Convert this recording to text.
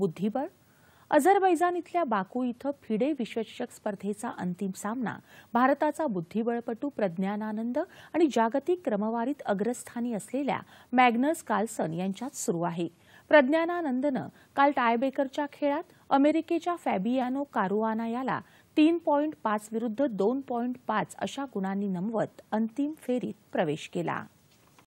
बुद्धिबळ अझरबैजान इथल्या बाकू इथं फिडे विश्वचषक स्पर्धेचा अंतिम सामना भारताचा बुद्धिबळपटू प्रज्ञानानंद आणि जागतिक क्रमवारीत अग्रस्थानी असलेल्या मॅग्नस कार्लसन यांच्यात सुरू आहे प्रज्ञानानंदनं काल टायबेकरच्या खेळात अमेरिकेच्या फॅबियानो कारुआना याला तीन पॉईंट पाच विरुद्ध दोन पॉईंट पाच अशा गुणांनी नमवत अंतिम फेरीत प्रवेश केला